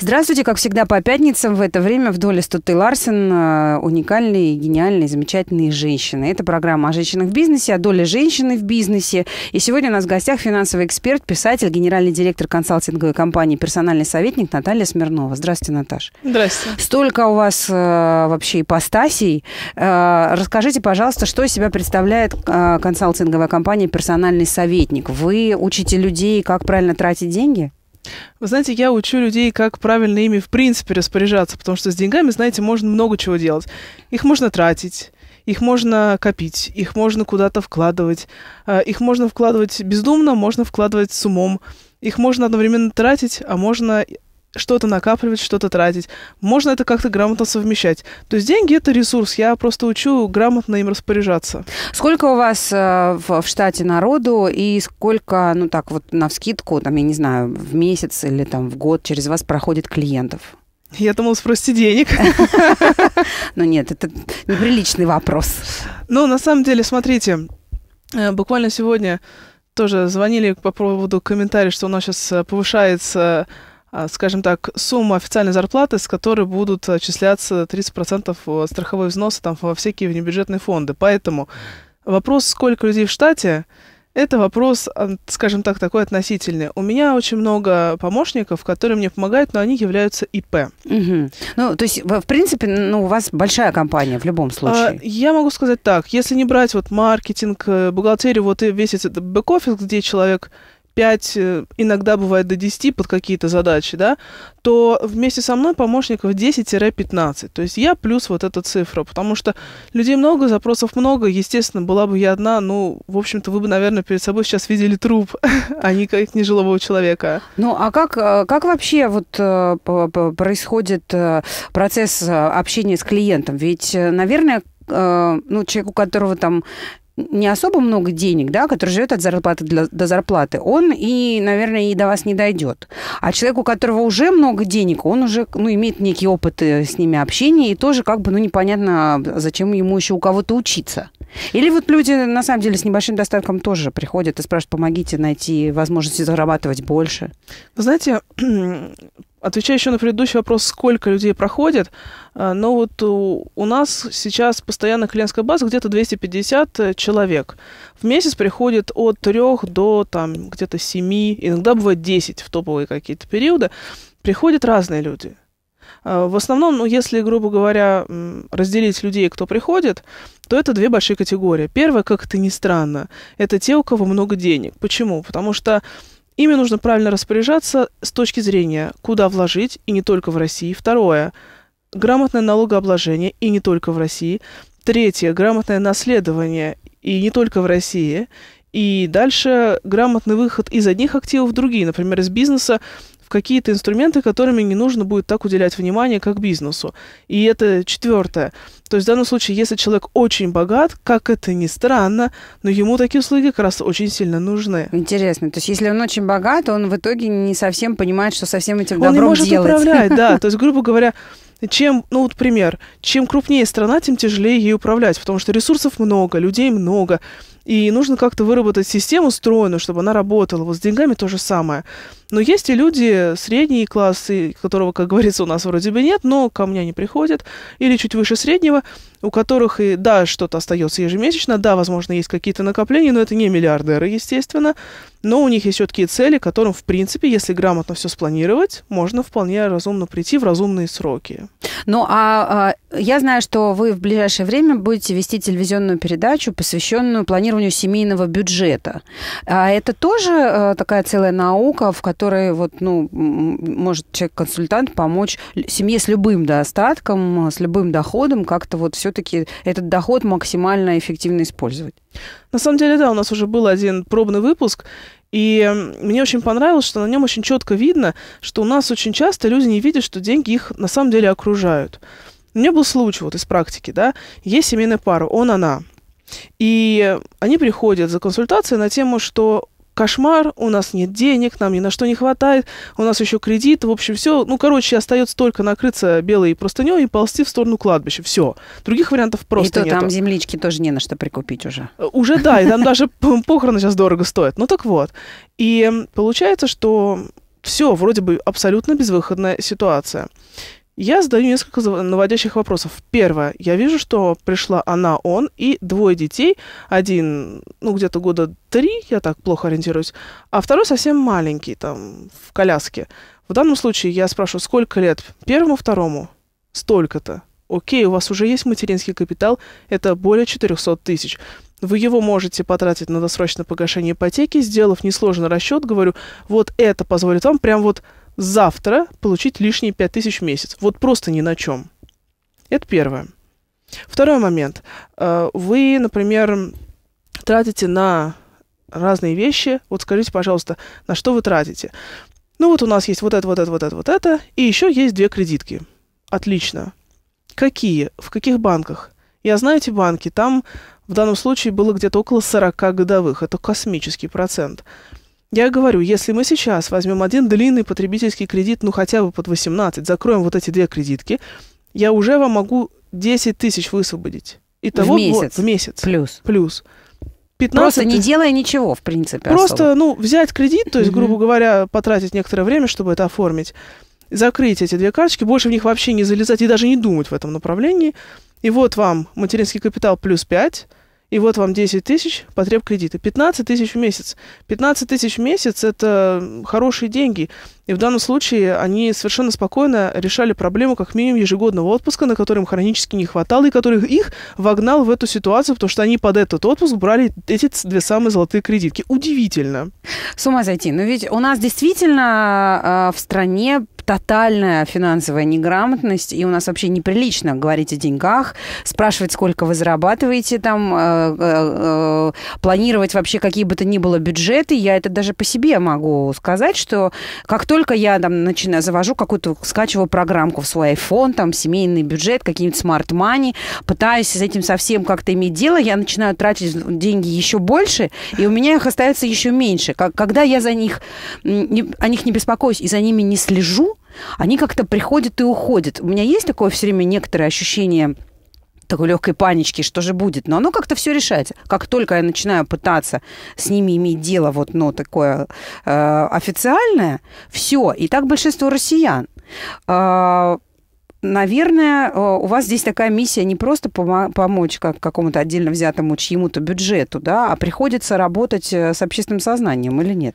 Здравствуйте, как всегда, по пятницам в это время в доле Стуты Ларсен э, уникальные, гениальные, замечательные женщины. Это программа о женщинах в бизнесе, о доле женщины в бизнесе. И сегодня у нас в гостях финансовый эксперт, писатель, генеральный директор консалтинговой компании «Персональный советник» Наталья Смирнова. Здравствуйте, Наташа. Здравствуйте. Столько у вас э, вообще ипостасей. Э, расскажите, пожалуйста, что из себя представляет э, консалтинговая компания «Персональный советник». Вы учите людей, как правильно тратить деньги? Вы знаете, я учу людей, как правильно ими в принципе распоряжаться, потому что с деньгами, знаете, можно много чего делать. Их можно тратить, их можно копить, их можно куда-то вкладывать, а, их можно вкладывать бездумно, можно вкладывать с умом, их можно одновременно тратить, а можно что-то накапливать, что-то тратить. Можно это как-то грамотно совмещать. То есть деньги это ресурс. Я просто учу грамотно им распоряжаться. Сколько у вас э, в, в штате народу и сколько, ну так вот на вскидку, там я не знаю, в месяц или там в год через вас проходит клиентов? Я думала, спросите денег. Ну нет, это неприличный вопрос. Ну, на самом деле, смотрите, э, буквально сегодня тоже звонили по поводу комментариев, что у нас сейчас э, повышается а, скажем так, сумма официальной зарплаты, с которой будут отчисляться 30% э, страховой взноса там, во всякие внебюджетные фонды. Поэтому вопрос, сколько людей в штате, это вопрос, а, скажем так, такой относительный. У меня очень много помощников, которые мне помогают, но они являются ИП. Угу. Ну, то есть, в принципе, ну, у вас большая компания в любом а, случае. А, я могу сказать так. Если не брать вот маркетинг, э, бухгалтерию, вот и весь этот бэк-офис, где человек 5, э, иногда бывает до 10 под какие-то задачи, да, то вместе со мной помощников 10-15. То есть я плюс вот эта цифра, потому что людей много, запросов много, естественно, была бы я одна, ну, в общем-то, вы бы, наверное, перед собой сейчас видели труп, а не как нежилого человека. Ну, а как, э, как вообще вот э, происходит процесс общения с клиентом? Ведь, наверное, ну, человек, у которого там не особо много денег, да, который живет от зарплаты до зарплаты, он и, наверное, и до вас не дойдет. А человек, у которого уже много денег, он уже, ну, имеет некий опыт с ними общения, и тоже как бы, ну, непонятно, зачем ему еще у кого-то учиться. Или вот люди, на самом деле, с небольшим достатком тоже приходят и спрашивают, помогите найти возможности зарабатывать больше. Вы знаете, Отвечаю еще на предыдущий вопрос, сколько людей проходит, а, но вот у, у нас сейчас постоянно клиентская база где-то 250 э, человек. В месяц приходит от 3 до там, где-то 7, иногда бывает 10 в топовые какие-то периоды. Приходят разные люди. А, в основном, ну, если, грубо говоря, разделить людей, кто приходит, то это две большие категории. Первая, как это ни странно, это те, у кого много денег. Почему? Потому что Ими нужно правильно распоряжаться с точки зрения, куда вложить, и не только в России. Второе – грамотное налогообложение, и не только в России. Третье – грамотное наследование, и не только в России. И дальше грамотный выход из одних активов в другие, например, из бизнеса в какие-то инструменты, которыми не нужно будет так уделять внимание, как бизнесу. И это четвертое. То есть в данном случае, если человек очень богат, как это ни странно, но ему такие услуги как раз очень сильно нужны. Интересно. То есть если он очень богат, он в итоге не совсем понимает, что со всем этим добром не может делать. управлять, да. То есть, грубо говоря, чем, ну вот пример, чем крупнее страна, тем тяжелее ей управлять, потому что ресурсов много, людей много, и нужно как-то выработать систему стройную, чтобы она работала. Вот с деньгами то же самое. Но есть и люди средний класс, и которого, как говорится, у нас вроде бы нет, но ко мне не приходят, или чуть выше среднего, у которых и да, что-то остается ежемесячно, да, возможно, есть какие-то накопления, но это не миллиардеры, естественно, но у них есть четкие цели, которым, в принципе, если грамотно все спланировать, можно вполне разумно прийти в разумные сроки. Ну, а, а я знаю, что вы в ближайшее время будете вести телевизионную передачу, посвященную планированию семейного бюджета. А это тоже а, такая целая наука, в которой которые вот, ну, может человек-консультант помочь семье с любым достатком, с любым доходом, как-то вот все-таки этот доход максимально эффективно использовать. На самом деле, да, у нас уже был один пробный выпуск, и мне очень понравилось, что на нем очень четко видно, что у нас очень часто люди не видят, что деньги их на самом деле окружают. У меня был случай вот из практики, да, есть семейная пара, он, она. И они приходят за консультацией на тему, что кошмар, у нас нет денег, нам ни на что не хватает, у нас еще кредит, в общем, все. Ну, короче, остается только накрыться белой простыней и ползти в сторону кладбища. Все. Других вариантов просто нет. и то, нету. там землички тоже не на что прикупить уже. Э, уже да, и там даже похороны сейчас дорого стоят. Ну так вот. И получается, что все, вроде бы абсолютно безвыходная ситуация. Я задаю несколько наводящих вопросов. Первое. Я вижу, что пришла она, он и двое детей. Один, ну, где-то года три, я так плохо ориентируюсь, а второй совсем маленький, там, в коляске. В данном случае я спрашиваю, сколько лет первому, второму? Столько-то. Окей, у вас уже есть материнский капитал, это более 400 тысяч. Вы его можете потратить на досрочное погашение ипотеки, сделав несложный расчет, говорю, вот это позволит вам прям вот завтра получить лишние 5000 в месяц. Вот просто ни на чем. Это первое. Второй момент. Э, вы, например, тратите на разные вещи. Вот скажите, пожалуйста, на что вы тратите? Ну вот у нас есть вот это, вот это, вот это, вот это. И еще есть две кредитки. Отлично. Какие? В каких банках? Я знаю эти банки. Там в данном случае было где-то около 40 годовых. Это космический процент. Я говорю, если мы сейчас возьмем один длинный потребительский кредит, ну хотя бы под 18, закроем вот эти две кредитки, я уже вам могу 10 тысяч высвободить. Итого в месяц. Вот, в месяц. Плюс. Плюс. 15 Просто не делая ничего, в принципе. Просто, особо. ну, взять кредит, то есть, грубо говоря, потратить некоторое время, чтобы это оформить, закрыть эти две карточки, больше в них вообще не залезать и даже не думать в этом направлении. И вот вам материнский капитал плюс 5, и вот вам 10 тысяч потреб кредита. 15 тысяч в месяц. 15 тысяч в месяц – это хорошие деньги. И в данном случае они совершенно спокойно решали проблему как минимум ежегодного отпуска, на который им хронически не хватало, и который их вогнал в эту ситуацию, потому что они под этот отпуск брали эти две самые золотые кредитки. Удивительно. С ума зайти. Но ведь у нас действительно э, в стране тотальная финансовая неграмотность, и у нас вообще неприлично говорить о деньгах, спрашивать, сколько вы зарабатываете там, э, э, э планировать вообще какие бы то ни было бюджеты. Я это даже по себе могу сказать, что как только только я там начинаю, завожу какую-то, скачиваю программку в свой iPhone, там, семейный бюджет, какие-нибудь смарт-мани, пытаюсь с этим совсем как-то иметь дело, я начинаю тратить деньги еще больше, и у меня их остается еще меньше. Как, когда я за них, не, о них не беспокоюсь и за ними не слежу, они как-то приходят и уходят. У меня есть такое все время некоторое ощущение – такой легкой панички, что же будет. Но оно как-то все решается. Как только я начинаю пытаться с ними иметь дело вот, ну, такое э, официальное, все. И так большинство россиян. А, э, наверное, у вас здесь такая миссия не просто помочь как какому-то отдельно взятому чьему-то бюджету, да, а приходится работать э, с общественным сознанием или нет?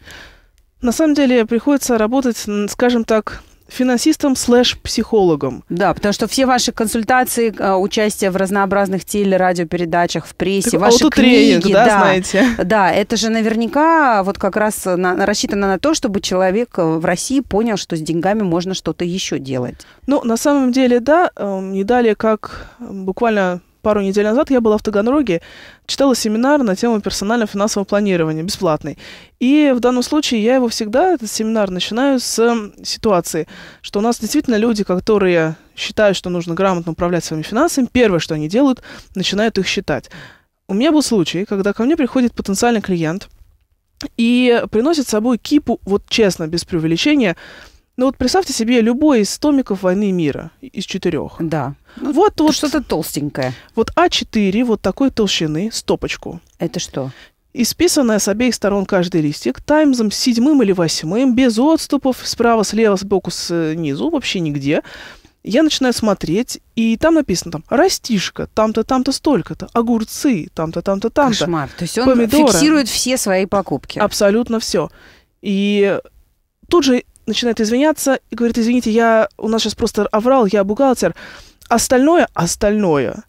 На самом деле приходится работать, скажем так, финансистом слэш-психологом. Да, потому что все ваши консультации, э, участие в разнообразных телерадиопередачах, в прессе, так, ваши книги, да, да, знаете. Да, это же наверняка вот как раз на, рассчитано на то, чтобы человек э, в России понял, что с деньгами можно что-то еще делать. Ну, на самом деле, да, э, не далее как буквально пару недель назад я была в Таганроге, читала семинар на тему персонального финансового планирования, бесплатный. И в данном случае я его всегда, этот семинар, начинаю с ситуации, что у нас действительно люди, которые считают, что нужно грамотно управлять своими финансами, первое, что они делают, начинают их считать. У меня был случай, когда ко мне приходит потенциальный клиент и приносит с собой кипу, вот честно, без преувеличения, ну вот представьте себе любой из томиков «Войны и мира», из четырех. Да. Ну, вот, вот что-то толстенькое. Вот А4 вот такой толщины, стопочку. Это что? Исписанная с обеих сторон каждый листик, таймзом седьмым или восьмым, без отступов, справа, слева, сбоку, снизу, э, вообще нигде. Я начинаю смотреть, и там написано там растишка, там-то, там-то столько-то, огурцы, там-то, там-то, там-то. Кошмар. То есть он помидоры. фиксирует все свои покупки. Абсолютно все. И тут же начинает извиняться и говорит, извините, я у нас сейчас просто оврал, я бухгалтер. Остальное, остальное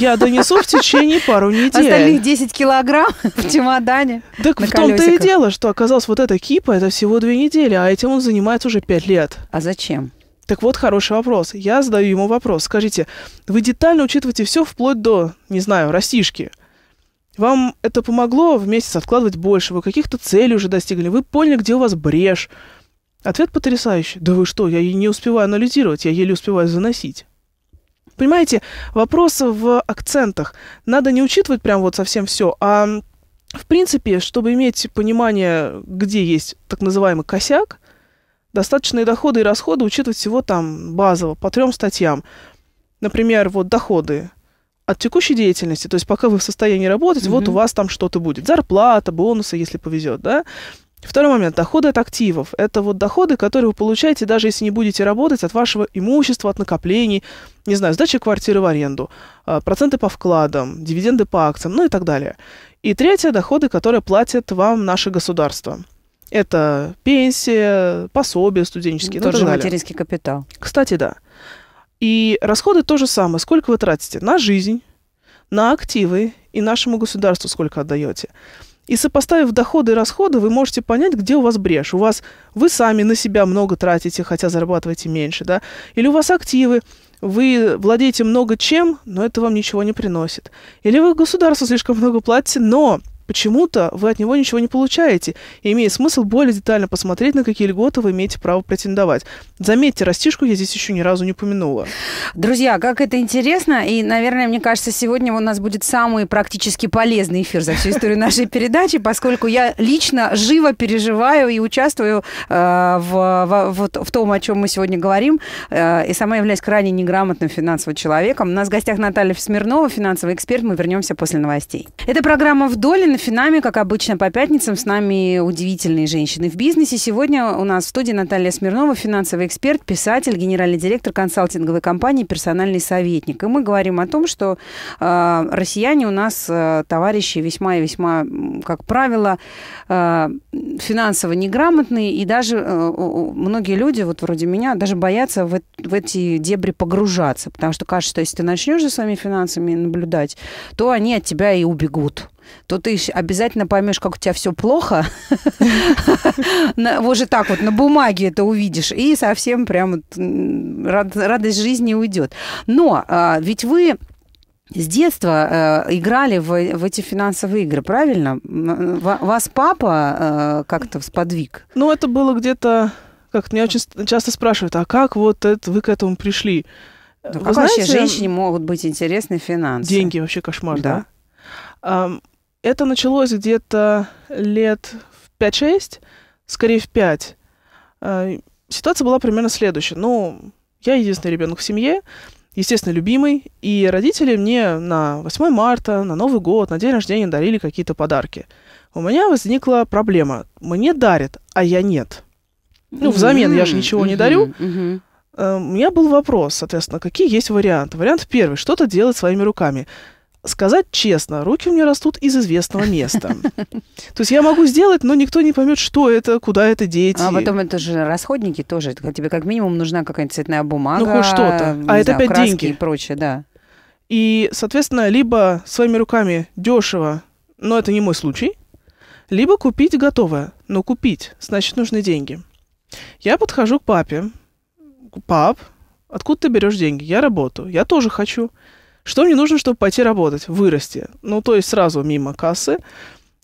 я донесу в течение пару недель. Остальных 10 килограмм в чемодане. Так в том-то и дело, что оказалось, вот эта кипа, это всего две недели, а этим он занимается уже пять лет. А зачем? Так вот, хороший вопрос. Я задаю ему вопрос. Скажите, вы детально учитываете все вплоть до, не знаю, растишки? Вам это помогло в месяц откладывать больше? Вы каких-то целей уже достигли? Вы поняли, где у вас брешь? Ответ потрясающий. Да вы что, я не успеваю анализировать, я еле успеваю заносить. Понимаете, вопрос в акцентах. Надо не учитывать прям вот совсем все, а в принципе, чтобы иметь понимание, где есть так называемый косяк, достаточные доходы и расходы учитывать всего там базово, по трем статьям. Например, вот доходы от текущей деятельности, то есть пока вы в состоянии работать, mm-hmm. вот у вас там что-то будет. Зарплата, бонусы, если повезет, да. Второй момент. Доходы от активов. Это вот доходы, которые вы получаете, даже если не будете работать, от вашего имущества, от накоплений, не знаю, сдачи квартиры в аренду, а, проценты по вкладам, дивиденды по акциям, ну и так далее. И третье. Доходы, которые платят вам наше государство. Это пенсия, пособия студенческие. Ну и так далее. материнский капитал. Кстати, да. И расходы то же самое. Сколько вы тратите на жизнь, на активы и нашему государству сколько отдаете. И сопоставив доходы и расходы, вы можете понять, где у вас брешь. У вас вы сами на себя много тратите, хотя зарабатываете меньше, да? Или у вас активы, вы владеете много чем, но это вам ничего не приносит. Или вы государству слишком много платите, но почему-то вы от него ничего не получаете, и имеет смысл более детально посмотреть, на какие льготы вы имеете право претендовать. Заметьте, растишку я здесь еще ни разу не упомянула. Друзья, как это интересно, и, наверное, мне кажется, сегодня у нас будет самый практически полезный эфир за всю историю нашей передачи, поскольку я лично живо переживаю и участвую э, в, в, вот, в том, о чем мы сегодня говорим, э, и сама являюсь крайне неграмотным финансовым человеком. У нас в гостях Наталья Смирнова, финансовый эксперт. Мы вернемся после новостей. Это программа «Вдоль» На Финами, как обычно, по пятницам с нами удивительные женщины в бизнесе. Сегодня у нас в студии Наталья Смирнова, финансовый эксперт, писатель, генеральный директор консалтинговой компании «Персональный советник». И мы говорим о том, что э, россияне у нас э, товарищи весьма и весьма, как правило, э, финансово неграмотные. И даже э, многие люди, вот вроде меня, даже боятся в, в эти дебри погружаться. Потому что кажется, что если ты начнешь за своими финансами наблюдать, то они от тебя и убегут то ты обязательно поймешь, как у тебя все плохо. Вот же так вот на бумаге это увидишь, и совсем прям радость жизни уйдет. Но а, ведь вы с детства э, играли в, эти финансовые игры, правильно? Э, вас папа э, как-то сподвиг? Ну, это было где-то... Как меня очень часто спрашивают, а как вот вы к этому пришли? Да как знаете, вообще женщине могут быть интересны финансы? Деньги вообще кошмар, да? да? Um, это началось где-то лет в 5-6, скорее в 5. А, ситуация была примерно следующая. Ну, я единственный ребенок в семье, естественно, любимый, и родители мне на 8 марта, на Новый год, на день рождения дарили какие-то подарки. У меня возникла проблема. Мне дарят, а я нет. Ну, взамен я же ничего не дарю. Э, у меня был вопрос, соответственно, какие есть варианты. Вариант первый – что-то делать своими руками сказать честно, руки у меня растут из известного места. То есть я могу сделать, но никто не поймет, что это, куда это деть. А потом это же расходники тоже. Тебе как минимум нужна какая-нибудь цветная бумага. Ну, хоть что-то. А это опять деньги. И прочее, да. И, соответственно, либо своими руками дешево, но это не мой случай, либо купить готовое. Но купить, значит, нужны деньги. Я подхожу к папе. Пап, откуда ты берешь деньги? Я работаю. Я тоже хочу. Что мне нужно, чтобы пойти работать? Вырасти. Ну, то есть сразу мимо кассы.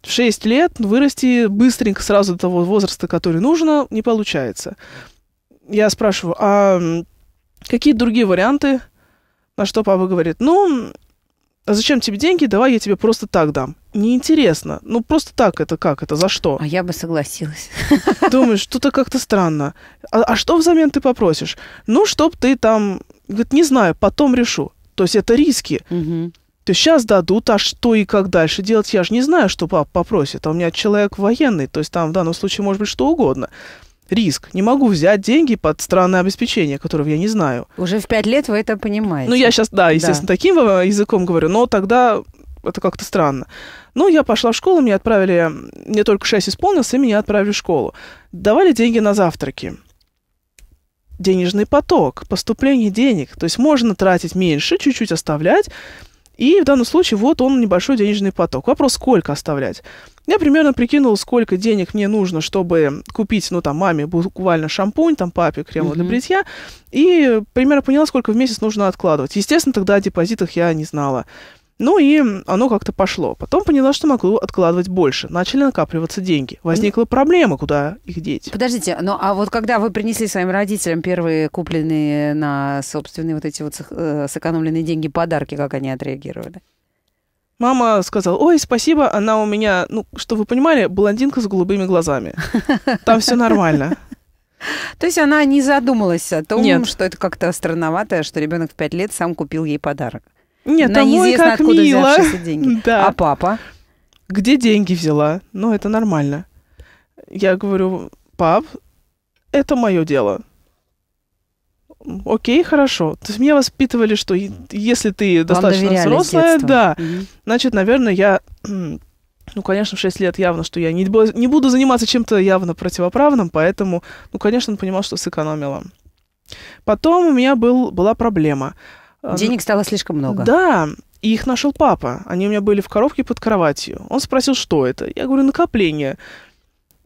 В 6 лет вырасти быстренько сразу до того возраста, который нужно, не получается. Я спрашиваю, а какие другие варианты? На что папа говорит, ну, а зачем тебе деньги, давай я тебе просто так дам. Неинтересно. Ну, просто так это как? Это за что? А я бы согласилась. Думаешь, что-то как-то странно. А, а что взамен ты попросишь? Ну, чтоб ты там... Говорит, не знаю, потом решу. То есть это риски. Угу. То есть сейчас дадут, а что и как дальше делать, я же не знаю, что папа попросит. А у меня человек военный, то есть там в данном случае может быть что угодно. Риск. Не могу взять деньги под странное обеспечение, которого я не знаю. Уже в пять лет вы это понимаете. Ну, я сейчас, да, естественно, да. таким э, языком говорю, но тогда это как-то странно. Ну, я пошла в школу, меня отправили, мне только 6 исполнилось, и меня отправили в школу. Давали деньги на завтраки денежный поток, поступление денег. То есть можно тратить меньше, чуть-чуть оставлять, и в данном случае вот он небольшой денежный поток. Вопрос, сколько оставлять? Я примерно прикинула, сколько денег мне нужно, чтобы купить, ну, там, маме буквально шампунь, там, папе крем mm-hmm. для бритья. И примерно поняла, сколько в месяц нужно откладывать. Естественно, тогда о депозитах я не знала. Ну и оно как-то пошло. Потом поняла, что могу откладывать больше. Начали накапливаться деньги. Возникла проблема, куда их деть. Подождите, ну а вот когда вы принесли своим родителям первые купленные на собственные вот эти вот э, сэкономленные деньги подарки, как они отреагировали? Мама сказала, ой, спасибо, она у меня, ну, что вы понимали, блондинка с голубыми глазами. Там все нормально. То есть она не задумалась о том, Нет. что это как-то странновато, что ребенок в пять лет сам купил ей подарок. Нет, на а неизвестно откуда мило. взявшиеся деньги. Да. А папа? Где деньги взяла? Ну, это нормально. Я говорю, пап, это мое дело. Окей, хорошо. То есть меня воспитывали, что если ты Вам достаточно взрослая, да, mm-hmm. значит, наверное, я ну, конечно, в 6 лет явно, что я не буду заниматься чем-то явно противоправным, поэтому, ну, конечно, он понимал, что сэкономила. Потом у меня был, была проблема. Денег стало слишком много. Да, и их нашел папа. Они у меня были в коробке под кроватью. Он спросил, что это. Я говорю, накопление.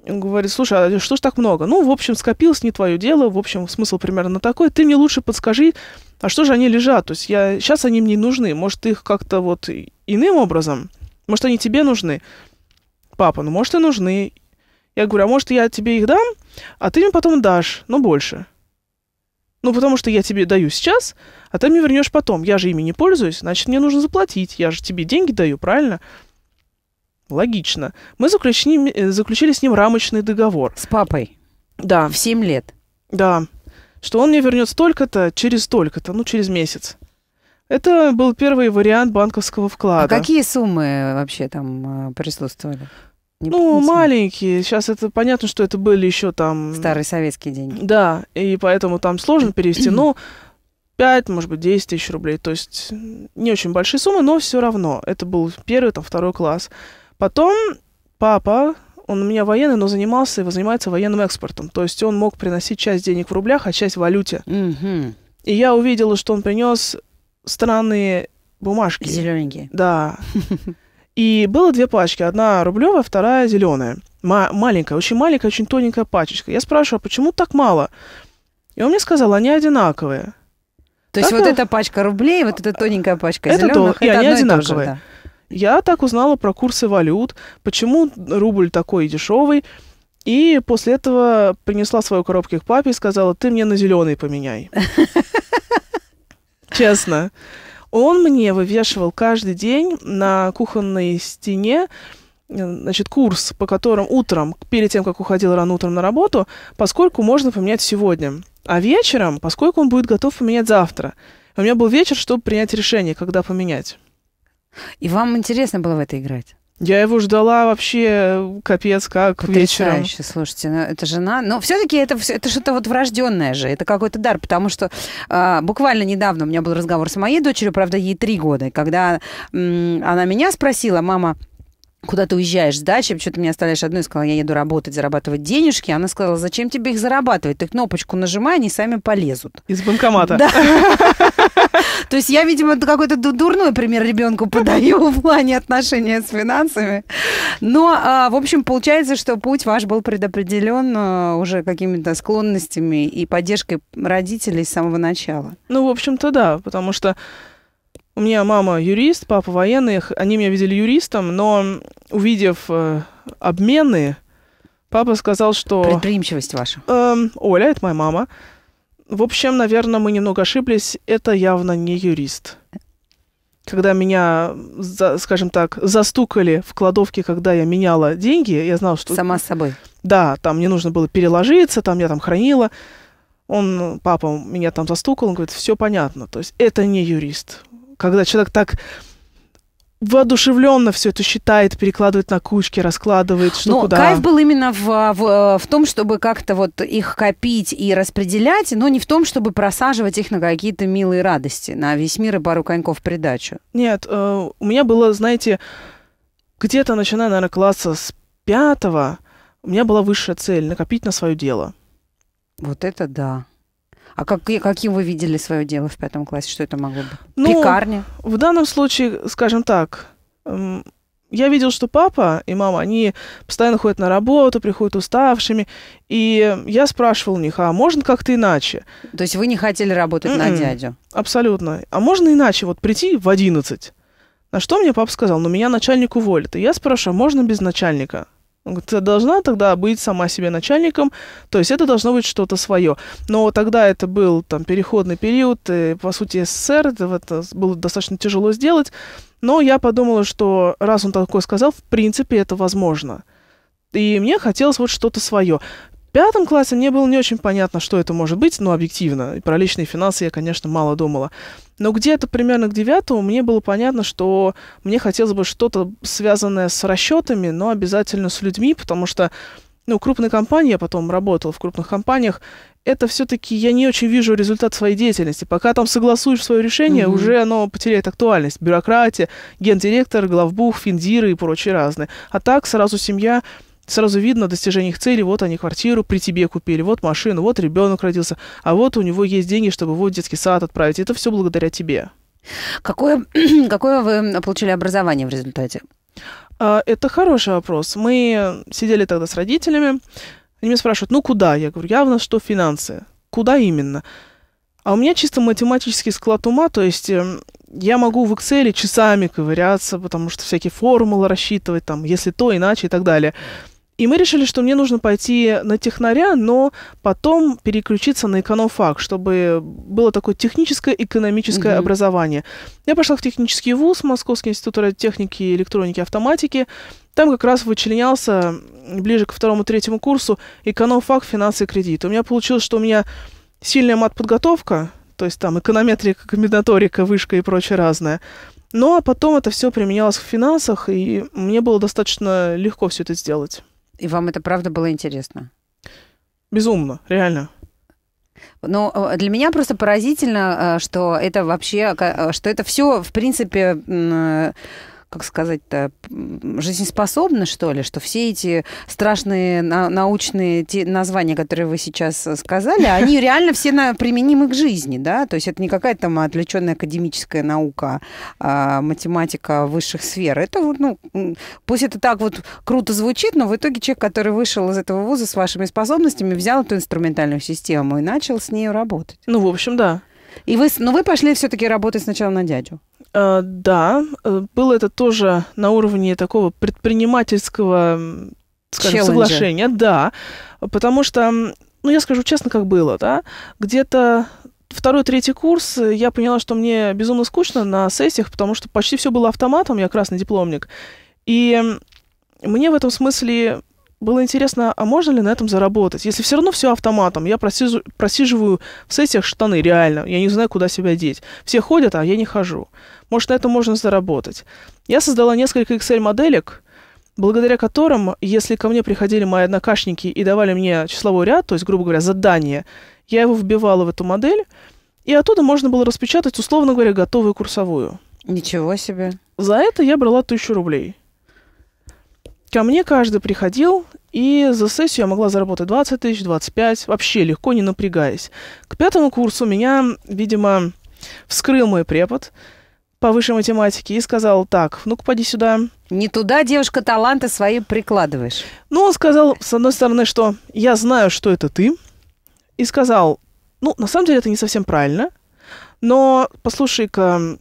Он говорит, слушай, а что ж так много? Ну, в общем, скопилось, не твое дело. В общем, смысл примерно такой. Ты мне лучше подскажи, а что же они лежат? То есть я... сейчас они мне нужны. Может, их как-то вот иным образом? Может, они тебе нужны? Папа, ну, может, и нужны. Я говорю, а может, я тебе их дам, а ты мне потом дашь, но больше. Ну, потому что я тебе даю сейчас, а ты мне вернешь потом. Я же ими не пользуюсь, значит, мне нужно заплатить. Я же тебе деньги даю, правильно? Логично. Мы заключили, э, заключили с ним рамочный договор. С папой? Да. В 7 лет? Да. Что он мне вернет столько-то через столько-то, ну, через месяц. Это был первый вариант банковского вклада. А какие суммы э, вообще там э, присутствовали? Не ну, помните. маленькие. Сейчас это понятно, что это были еще там... Старые советские деньги. Да, и поэтому там сложно перевести. Но 5, может быть, 10 тысяч рублей. То есть не очень большие суммы, но все равно. Это был первый, там, второй класс. Потом папа, он у меня военный, но занимался и занимается военным экспортом. То есть он мог приносить часть денег в рублях, а часть в валюте. Угу. И я увидела, что он принес странные бумажки. Зелененькие. Да. И было две пачки. Одна рублевая, вторая зеленая. Ма- маленькая, очень маленькая, очень тоненькая пачечка. Я спрашиваю, а почему так мало? И он мне сказал, они одинаковые. То так есть я... вот эта пачка рублей, вот эта тоненькая пачка это зеленых, то, и это они одинаковые. И же, да. Я так узнала про курсы валют, почему рубль такой дешевый. И после этого принесла свою коробку к папе и сказала, ты мне на зеленый поменяй. Честно. Он мне вывешивал каждый день на кухонной стене э, значит, курс, по которым утром, перед тем, как уходил рано утром на работу, поскольку можно поменять сегодня. А вечером, поскольку он будет готов поменять завтра. У меня был вечер, чтобы принять решение, когда поменять. И вам интересно было в это играть? Я его ждала вообще э, капец как Потрясающе, вечером. слушайте, ну, это жена. Но ну, все-таки это, это что-то вот врожденное же, это какой-то дар, потому что э, буквально недавно у меня был разговор с моей дочерью, правда, ей три года, когда м, она меня спросила, мама, куда ты уезжаешь с дачи, почему ты меня оставляешь одну? сказала, я еду работать, зарабатывать денежки. Она сказала, зачем тебе их зарабатывать? Ты кнопочку нажимай, они сами полезут. Из банкомата. Да. То есть я, видимо, какой-то дурной пример ребенку подаю в плане отношения с финансами. Но, а, в общем, получается, что путь ваш был предопределен а, уже какими-то склонностями и поддержкой родителей с самого начала. Ну, в общем-то, да, потому что у меня мама юрист, папа военный, они меня видели юристом, но увидев э, обмены, папа сказал, что... Предприимчивость ваша. Эм, Оля, это моя мама, в общем, наверное, мы немного ошиблись. Это явно не юрист. Когда меня, за, скажем так, застукали в кладовке, когда я меняла деньги, я знала, что... Сама с собой. Да, там мне нужно было переложиться, там я там хранила. Он, папа меня там застукал, он говорит, все понятно. То есть это не юрист. Когда человек так воодушевленно все это считает, перекладывает на кучки, раскладывает, что Но ну, куда. кайф был именно в, в, э, в том, чтобы как-то вот их копить и распределять, но не в том, чтобы просаживать их на какие-то милые радости, на весь мир и пару коньков придачу. Нет, э, у меня было, знаете, где-то начиная, наверное, класса с пятого, у меня была высшая цель — накопить на свое дело. Вот это да. А как, каким вы видели свое дело в пятом классе? Что это могло быть? Ну, Пекарня? В данном случае, скажем так, эм, я видел, что папа и мама, они постоянно ходят на работу, приходят уставшими. И я спрашивал у них, а можно как-то иначе? То есть вы не хотели работать Mm-mm, на м-м. дядю? Абсолютно. А можно иначе? Вот прийти в 11. На что мне папа сказал, ну меня начальник уволит. И я спрашиваю, «А можно без начальника? Ты должна тогда быть сама себе начальником, то есть это должно быть что-то свое. Но тогда это был там переходный период, и, по сути СССР, это, это было достаточно тяжело сделать, но я подумала, что раз он такое сказал, в принципе это возможно. И мне хотелось вот что-то свое пятом классе мне было не очень понятно, что это может быть, но ну, объективно. И про личные финансы я, конечно, мало думала. Но где-то примерно к девятому мне было понятно, что мне хотелось бы что-то связанное с расчетами, но обязательно с людьми, потому что ну, крупные компании, я потом работал в крупных компаниях, это все-таки я не очень вижу результат своей деятельности. Пока там согласуешь свое решение, угу. уже оно потеряет актуальность. Бюрократия, гендиректор, главбух, финдиры и прочие разные. А так сразу семья Сразу видно достижение их цели. Вот они квартиру при тебе купили, вот машину, вот ребенок родился, а вот у него есть деньги, чтобы его в детский сад отправить. Это все благодаря тебе. Какое, какое вы получили образование в результате? А, это хороший вопрос. Мы сидели тогда с родителями. Они меня спрашивают, ну куда? Я говорю, явно, что финансы. Куда именно? А у меня чисто математический склад ума, то есть эм, я могу в Excel часами ковыряться, потому что всякие формулы рассчитывать, там, если то, иначе и так далее. И мы решили, что мне нужно пойти на технаря, но потом переключиться на экономфак, чтобы было такое техническое экономическое mm-hmm. образование. Я пошла в технический вуз, Московский институт радиотехники, электроники, автоматики. Там как раз вычленялся ближе ко второму-третьему курсу экономфак, финансы и кредит. У меня получилось, что у меня сильная мат-подготовка, то есть там эконометрика, комбинаторика, вышка и прочее разное. Ну а потом это все применялось в финансах, и мне было достаточно легко все это сделать. И вам это правда было интересно? Безумно, реально. Ну, э, для меня просто поразительно, э, что это вообще, э, что это все, в принципе, как сказать-то, жизнеспособны, что ли, что все эти страшные научные те названия, которые вы сейчас э, сказали, они реально все на применимы к жизни, да? То есть это не какая-то там отвлеченная академическая наука, а, математика высших сфер. Это, ну, пусть это так вот круто звучит, но в итоге человек, который вышел из этого вуза с вашими способностями, взял эту инструментальную систему и начал с нею работать. Ну, в общем, да. И вы, но ну, вы пошли все-таки работать сначала на дядю. А, да, э, было это тоже на уровне такого предпринимательского скажем, соглашения, да, потому что, ну, я скажу честно, как было, да, где-то второй-третий курс э, я поняла, что мне безумно скучно на сессиях, потому что почти все было автоматом, я красный дипломник, и мне в этом смысле было интересно, а можно ли на этом заработать? Если все равно все автоматом, я просиживаю в сессиях штаны, реально. Я не знаю, куда себя деть. Все ходят, а я не хожу. Может, на этом можно заработать. Я создала несколько Excel-моделек, благодаря которым, если ко мне приходили мои однокашники и давали мне числовой ряд, то есть, грубо говоря, задание, я его вбивала в эту модель, и оттуда можно было распечатать, условно говоря, готовую курсовую. Ничего себе. За это я брала тысячу рублей. Ко мне каждый приходил, и за сессию я могла заработать 20 тысяч, 25, вообще легко, не напрягаясь. К пятому курсу меня, видимо, вскрыл мой препод – по высшей математике и сказал так, ну-ка поди сюда. Не туда, девушка, таланты свои прикладываешь. Ну, он сказал, с одной стороны, что я знаю, что это ты, и сказал, ну, на самом деле это не совсем правильно, но послушай-ка,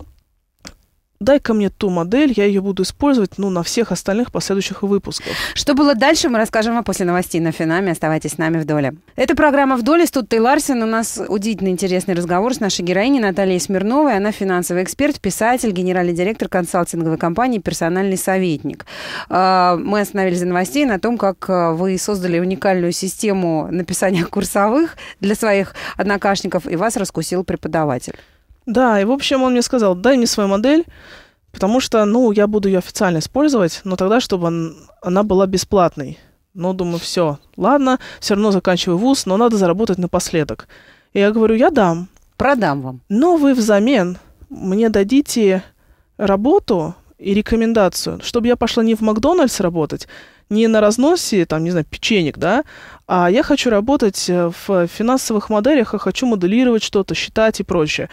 дай-ка мне ту модель, я ее буду использовать ну, на всех остальных последующих выпусках. Что было дальше, мы расскажем вам после новостей на Финаме. Оставайтесь с нами в доле. Это программа «В доле» с Туттой Ларсен. У нас удивительно интересный разговор с нашей героиней Натальей Смирновой. Она финансовый эксперт, писатель, генеральный директор консалтинговой компании «Персональный советник». А, мы остановились на новостей на том, как а, вы создали уникальную систему написания курсовых для своих однокашников, и вас раскусил преподаватель. Да, и в общем он мне сказал, дай мне свою модель, потому что, ну, я буду ее официально использовать, но тогда, чтобы он, она была бесплатной. Ну, думаю, все, ладно, все равно заканчиваю вуз, но надо заработать напоследок. И я говорю, я дам. Продам вам. Но вы взамен мне дадите работу и рекомендацию, чтобы я пошла не в Макдональдс работать, не на разносе, там, не знаю, печенек, да, а я хочу работать э, в финансовых моделях, я хочу моделировать что-то, считать и прочее.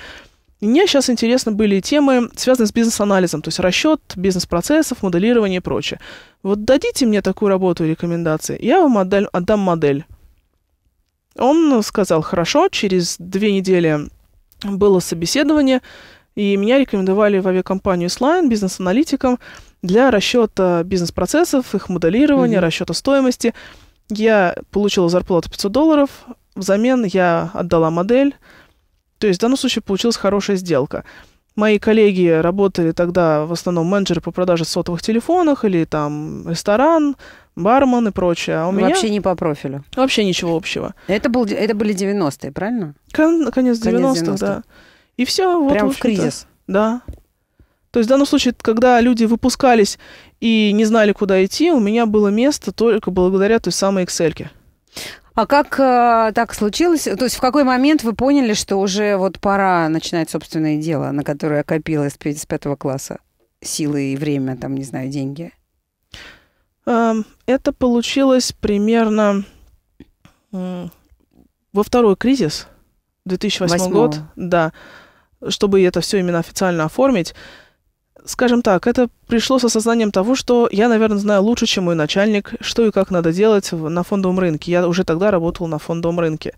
Мне сейчас интересны были темы, связанные с бизнес-анализом, то есть расчет бизнес-процессов, моделирование и прочее. Вот дадите мне такую работу и рекомендации, я вам отдам, отдам модель. Он сказал, хорошо, через две недели было собеседование, и меня рекомендовали в авиакомпанию Slime бизнес-аналитиком для расчета бизнес-процессов, их моделирования, mm-hmm. расчета стоимости. Я получила зарплату 500 долларов, взамен я отдала модель, то есть в данном случае получилась хорошая сделка. Мои коллеги работали тогда в основном менеджеры по продаже сотовых телефонов или там ресторан, бармен и прочее. А у вообще меня... Вообще не по профилю. Вообще ничего общего. Это, был, это были 90-е, правильно? Кон- конец 90-х, 90 да. И все. Вот, Прям в, в кризис. Да. То есть в данном случае, когда люди выпускались и не знали, куда идти, у меня было место только благодаря той самой Excel. -ке. А как э, так случилось? То есть в какой момент вы поняли, что уже вот пора начинать собственное дело, на которое копилось с пятого класса? Силы и время, там, не знаю, деньги? Эм, это получилось примерно во второй кризис 2008 Восьмого. год, да, чтобы это все именно официально оформить, Скажем так, это пришло с осознанием того, что я, наверное, знаю лучше, чем мой начальник, что и как надо делать на фондовом рынке. Я уже тогда работал на фондовом рынке.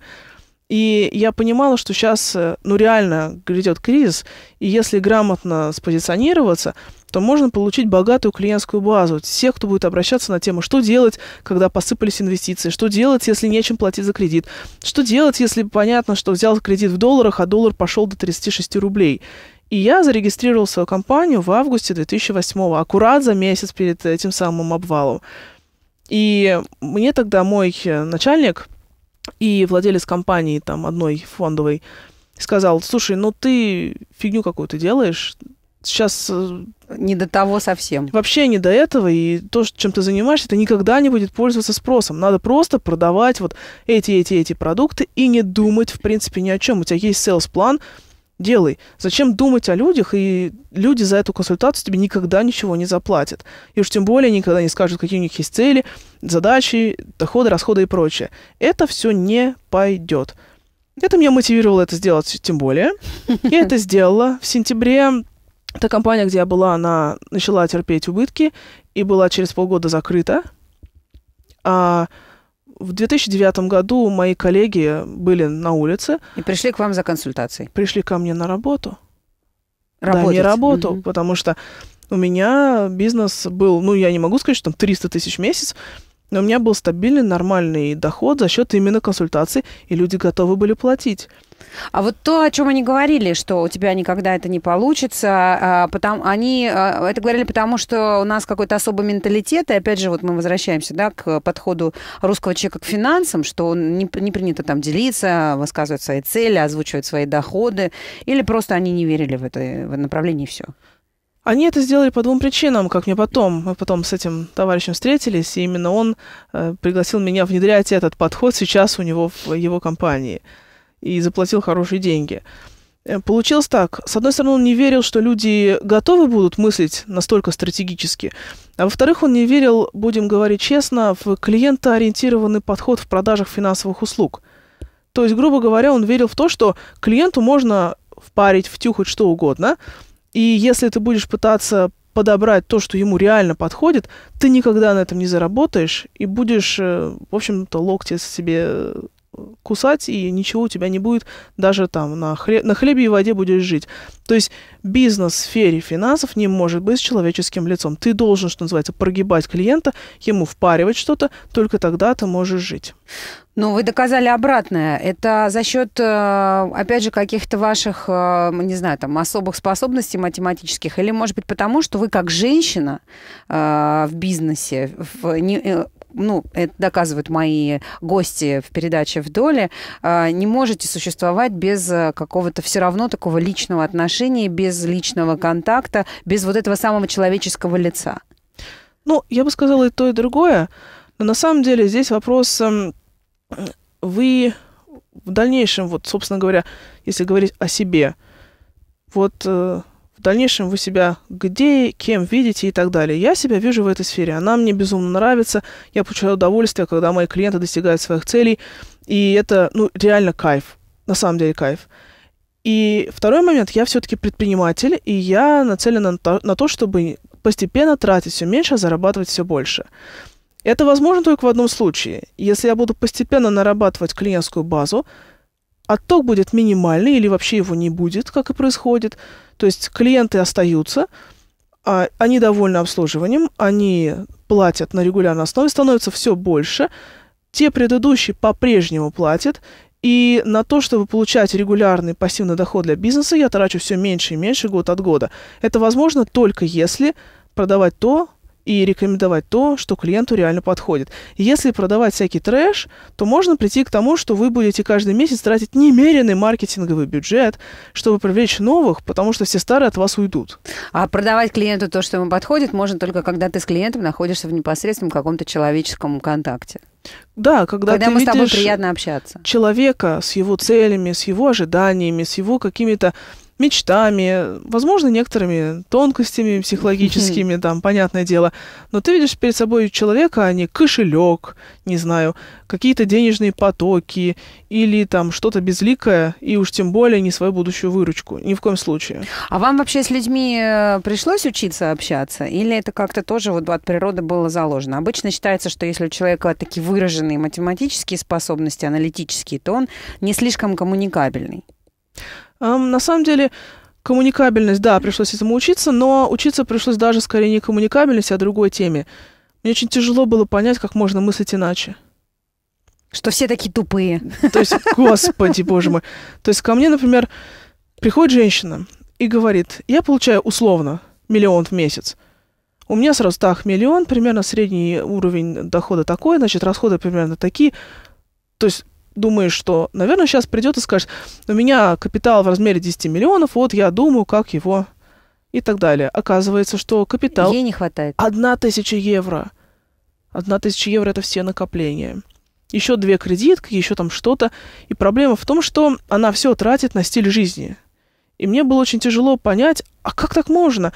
И я понимала, что сейчас, э, ну, реально грядет кризис, и если грамотно спозиционироваться, то можно получить богатую клиентскую базу. Все, кто будет обращаться на тему, что делать, когда посыпались инвестиции, что делать, если нечем платить за кредит, что делать, если понятно, что взял кредит в долларах, а доллар пошел до 36 рублей. И я зарегистрировал свою компанию в августе 2008 аккурат за месяц перед этим самым обвалом. И мне тогда мой э, начальник и владелец компании там одной фондовой сказал, слушай, ну ты фигню какую-то делаешь, сейчас... Э, не до того совсем. Вообще не до этого, и то, чем ты занимаешься, это никогда не будет пользоваться спросом. Надо просто продавать вот эти, эти, эти продукты и не думать, в принципе, ни о чем. У тебя есть sales-план, делай. Зачем думать о людях, и люди за эту консультацию тебе никогда ничего не заплатят. И уж тем более никогда не скажут, какие у них есть цели, задачи, доходы, расходы и прочее. Это все не пойдет. Это меня мотивировало это сделать тем более. Я это сделала. В сентябре та компания, где я была, она начала терпеть убытки и была через полгода закрыта. А в 2009 году мои коллеги были на улице. И пришли к вам за консультацией? Пришли ко мне на работу. Работать. Да, не работу, угу. потому что у меня бизнес был, ну, я не могу сказать, что там 300 тысяч в месяц, но у меня был стабильный, нормальный доход за счет именно консультаций, и люди готовы были платить. А вот то, о чем они говорили, что у тебя никогда это не получится, а, потому, они а, это говорили потому, что у нас какой-то особый менталитет, и опять же, вот мы возвращаемся да, к подходу русского человека к финансам, что не, не принято там делиться, высказывать свои цели, озвучивать свои доходы, или просто они не верили в это в направление и все. Они это сделали по двум причинам, как мне потом. Мы потом с этим товарищем встретились, и именно он э, пригласил меня внедрять этот подход сейчас у него в его компании. И заплатил хорошие деньги. Э, получилось так. С одной стороны, он не верил, что люди готовы будут мыслить настолько стратегически. А во-вторых, он не верил, будем говорить честно, в клиентоориентированный подход в продажах финансовых услуг. То есть, грубо говоря, он верил в то, что клиенту можно впарить, втюхать что угодно – и если ты будешь пытаться подобрать то, что ему реально подходит, ты никогда на этом не заработаешь и будешь, э, в общем-то, локти себе э, кусать, и ничего у тебя не будет, даже там на, хле на хлебе и воде будешь жить. То есть бизнес в сфере финансов не может быть с человеческим лицом. Ты должен, что называется, прогибать клиента, ему впаривать что-то, только тогда ты можешь жить. Ну, вы доказали обратное. Это за счет, э, опять же, каких-то ваших, э, не знаю, там, особых способностей математических, или, может быть, потому, что вы как женщина э, в бизнесе, в, не, ну, это доказывают мои гости в передаче «Вдоль», э, не можете существовать без э, какого-то все равно такого личного отношения, без личного контакта, без вот этого самого человеческого лица. Ну, я бы сказала и то, и другое. Но на самом деле здесь вопрос, эм, вы в дальнейшем, вот, собственно говоря, если говорить о себе, вот э, в дальнейшем вы себя где, кем видите и так далее. Я себя вижу в этой сфере, она мне безумно нравится, я получаю удовольствие, когда мои клиенты достигают своих целей, и это, ну, реально кайф, на самом деле кайф. И второй момент, я все-таки предприниматель, и я нацелена на то, на то, чтобы постепенно тратить все меньше, а зарабатывать все больше. Это возможно только в одном случае. Если я буду постепенно нарабатывать клиентскую базу, отток будет минимальный или вообще его не будет, как и происходит. То есть клиенты остаются, а, они довольны обслуживанием, они платят на регулярной основе, становится все больше. Те предыдущие по-прежнему платят, и на то, чтобы получать регулярный пассивный доход для бизнеса, я трачу все меньше и меньше год от года. Это возможно только если продавать то, и рекомендовать то, что клиенту реально подходит. Если продавать всякий трэш, то можно прийти к тому, что вы будете каждый месяц тратить немеренный маркетинговый бюджет, чтобы привлечь новых, потому что все старые от вас уйдут. А продавать клиенту то, что ему подходит, можно только когда ты с клиентом находишься в непосредственном каком-то человеческом контакте. Да, когда, когда ты мы с тобой приятно общаться. Человека с его целями, с его ожиданиями, с его какими-то мечтами, возможно, некоторыми тонкостями психологическими, там, понятное дело. Но ты видишь перед собой человека, а не кошелек, не знаю, какие-то денежные потоки или там что-то безликое, и уж тем более не свою будущую выручку. Ни в коем случае. А вам вообще с людьми э, пришлось учиться общаться? Или это как-то тоже вот от природы было заложено? Обычно считается, что если у человека такие выраженные математические способности, аналитические, то он не слишком коммуникабельный на самом деле, коммуникабельность, да, пришлось этому учиться, но учиться пришлось даже скорее не коммуникабельности, а другой теме. Мне очень тяжело было понять, как можно мыслить иначе. Что все такие тупые. То есть, господи, боже мой. То есть ко мне, например, приходит женщина и говорит, я получаю условно миллион в месяц. У меня сразу так, миллион, примерно средний уровень дохода такой, значит, расходы примерно такие. То есть думаешь, что, наверное, сейчас придет и скажет, у меня капитал в размере 10 миллионов, вот я думаю, как его и так далее. Оказывается, что капитал... Ей не хватает. Одна тысяча евро. Одна тысяча евро – это все накопления. Еще две кредитки, еще там что-то. И проблема в том, что она все тратит на стиль жизни. И мне было очень тяжело понять, а как так можно?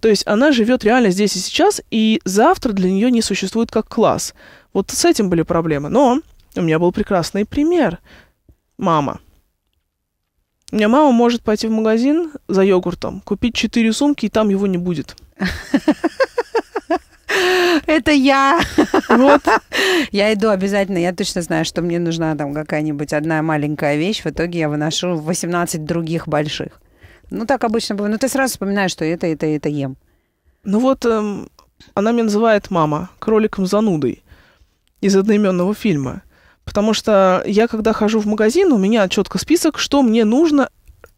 То есть она живет реально здесь и сейчас, и завтра для нее не существует как класс. Вот с этим были проблемы. Но у меня был прекрасный пример. Мама. У меня мама может пойти в магазин за йогуртом, купить четыре сумки, и там его не будет. Это я. Вот. Я иду обязательно. Я точно знаю, что мне нужна там какая-нибудь одна маленькая вещь. В итоге я выношу 18 других больших. Ну, так обычно бывает. Но ну, ты сразу вспоминаешь, что это, это, это ем. Ну вот, эм, она меня называет мама кроликом-занудой из одноименного фильма. Потому что я, когда хожу в магазин, у меня четко список, что мне нужно.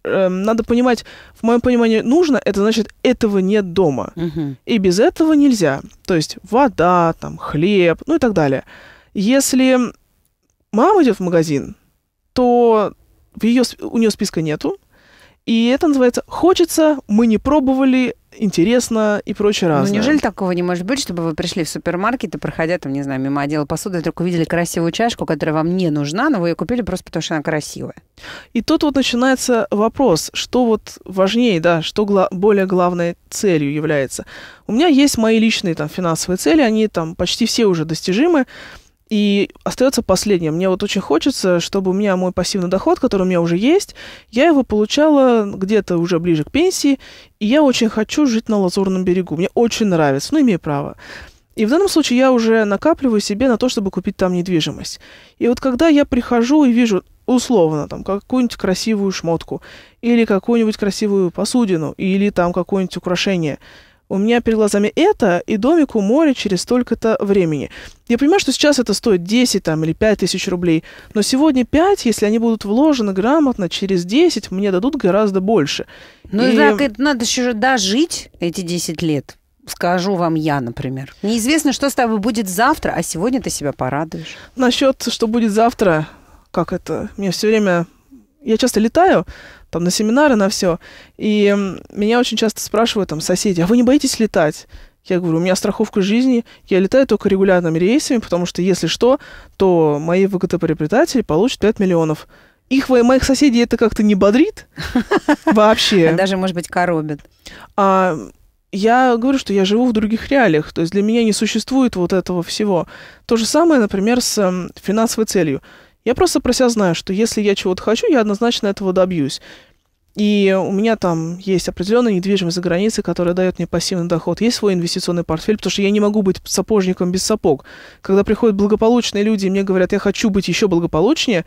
Эм, надо понимать, в моем понимании, нужно, это значит, этого нет дома. Угу. И без этого нельзя. То есть вода, там, хлеб, ну и так далее. Если мама идет в магазин, то в ее, у нее списка нету. И это называется «хочется, мы не пробовали, интересно и прочее ну, разное. Ну, неужели такого не может быть, чтобы вы пришли в супермаркет и, проходя там, не знаю, мимо отдела посуды, вдруг увидели красивую чашку, которая вам не нужна, но вы ее купили просто потому, что она красивая? И тут вот начинается вопрос, что вот важнее, да, что гла- более главной целью является. У меня есть мои личные там финансовые цели, они там почти все уже достижимы. И остается последнее. Мне вот очень хочется, чтобы у меня мой пассивный доход, который у меня уже есть, я его получала где-то уже ближе к пенсии, и я очень хочу жить на Лазурном берегу. Мне очень нравится, ну, имею право. И в данном случае я уже накапливаю себе на то, чтобы купить там недвижимость. И вот когда я прихожу и вижу, условно, там, какую-нибудь красивую шмотку, или какую-нибудь красивую посудину, или там какое-нибудь украшение – у меня перед глазами это и домик у моря через столько-то времени. Я понимаю, что сейчас это стоит 10 там, или 5 тысяч рублей, но сегодня 5, если они будут вложены грамотно, через 10 мне дадут гораздо больше. Ну, и... так это надо еще же дожить эти 10 лет скажу вам я, например. Неизвестно, что с тобой будет завтра, а сегодня ты себя порадуешь. Насчет, что будет завтра, как это, мне все время... Я часто летаю, там на семинары, на все. И меня очень часто спрашивают там соседи, а вы не боитесь летать? Я говорю, у меня страховка жизни, я летаю только регулярными рейсами, потому что, если что, то мои ВГТ-приобретатели получат 5 миллионов. Их, моих соседей это как-то не бодрит вообще. Даже, может быть, коробит. А, я говорю, что я живу в других реалиях, то есть для меня не существует вот этого всего. То же самое, например, с финансовой целью. Я просто про себя знаю, что если я чего-то хочу, я однозначно этого добьюсь. И у меня там есть определенная недвижимость за границей, которая дает мне пассивный доход. Есть свой инвестиционный портфель, потому что я не могу быть сапожником без сапог. Когда приходят благополучные люди и мне говорят, я хочу быть еще благополучнее,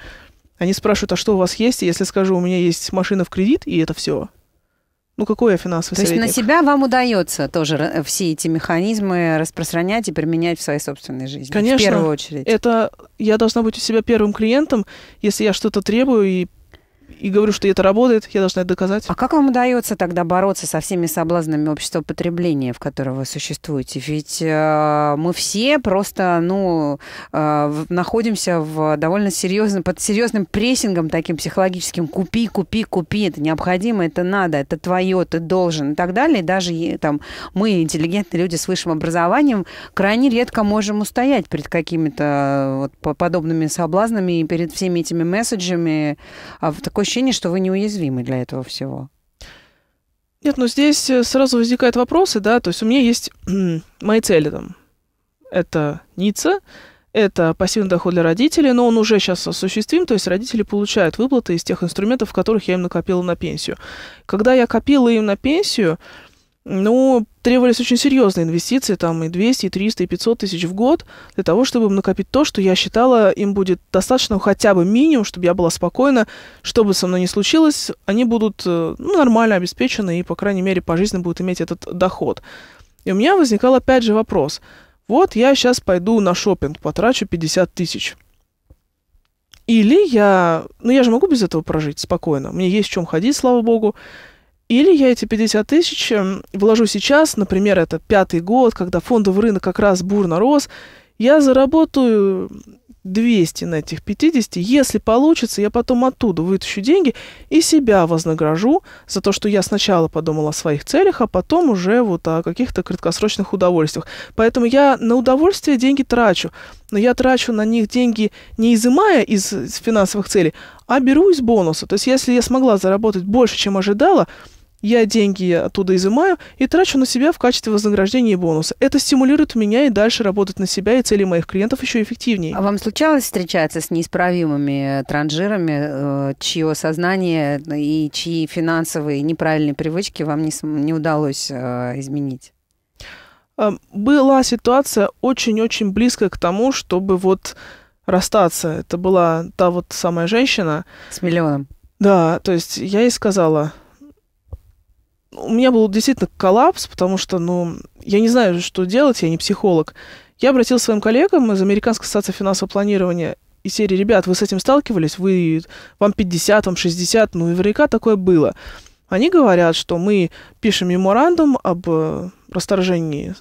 они спрашивают, а что у вас есть? И если скажу, у меня есть машина в кредит, и это все, ну, какой я финансовый То советник? То есть на себя вам удается тоже все эти механизмы распространять и применять в своей собственной жизни? Конечно. В первую очередь. Это я должна быть у себя первым клиентом, если я что-то требую и и говорю, что это работает, я должна это доказать. А как вам удается тогда бороться со всеми соблазнами общества потребления, в котором вы существуете? Ведь э, мы все просто, ну, э, находимся в довольно серьезном, под серьезным прессингом таким психологическим. Купи, купи, купи, это необходимо, это надо, это твое, ты должен и так далее. даже там мы, интеллигентные люди с высшим образованием, крайне редко можем устоять перед какими-то э, вот, подобными соблазнами и перед всеми этими месседжами, а такое ощущение, что вы неуязвимы для этого всего. Нет, ну здесь э, сразу возникают вопросы, да, то есть у меня есть мои цели там. Это НИЦА, это пассивный доход для родителей, но он уже сейчас осуществим, то есть родители получают выплаты из тех инструментов, в которых я им накопила на пенсию. Когда я копила им на пенсию, ну, требовались очень серьезные инвестиции, там и 200, и 300, и 500 тысяч в год, для того, чтобы накопить то, что я считала, им будет достаточно хотя бы минимум, чтобы я была спокойна, что бы со мной ни случилось, они будут э, ну, нормально обеспечены и, по крайней мере, по жизни будут иметь этот доход. И у меня возникал опять же вопрос. Вот я сейчас пойду на шопинг, потрачу 50 тысяч. Или я... Ну, я же могу без этого прожить спокойно. Мне есть в чем ходить, слава богу. Или я эти 50 тысяч эм, вложу сейчас, например, это пятый год, когда фондовый рынок как раз бурно рос, я заработаю 200 на этих 50, если получится, я потом оттуда вытащу деньги и себя вознагражу за то, что я сначала подумала о своих целях, а потом уже вот о каких-то краткосрочных удовольствиях. Поэтому я на удовольствие деньги трачу, но я трачу на них деньги не изымая из финансовых целей, а беру из бонуса. То есть если я смогла заработать больше, чем ожидала, я деньги оттуда изымаю и трачу на себя в качестве вознаграждения и бонуса. Это стимулирует меня и дальше работать на себя и цели моих клиентов еще эффективнее. А вам случалось встречаться с неисправимыми э, транжирами, э, чье сознание э, и чьи финансовые неправильные привычки вам не, не удалось изменить? Эм, была ситуация очень-очень близкая к тому, чтобы вот расстаться. Это была та вот самая женщина. С миллионом. Да, то есть я ей сказала, у меня был действительно коллапс, потому что, ну, я не знаю, что делать, я не психолог. Я обратился к своим коллегам из Американской ассоциации финансового планирования и серии «Ребят, вы с этим сталкивались? Вы, вам 50, вам 60, ну, наверняка такое было». Они говорят, что мы пишем меморандум об э, расторжении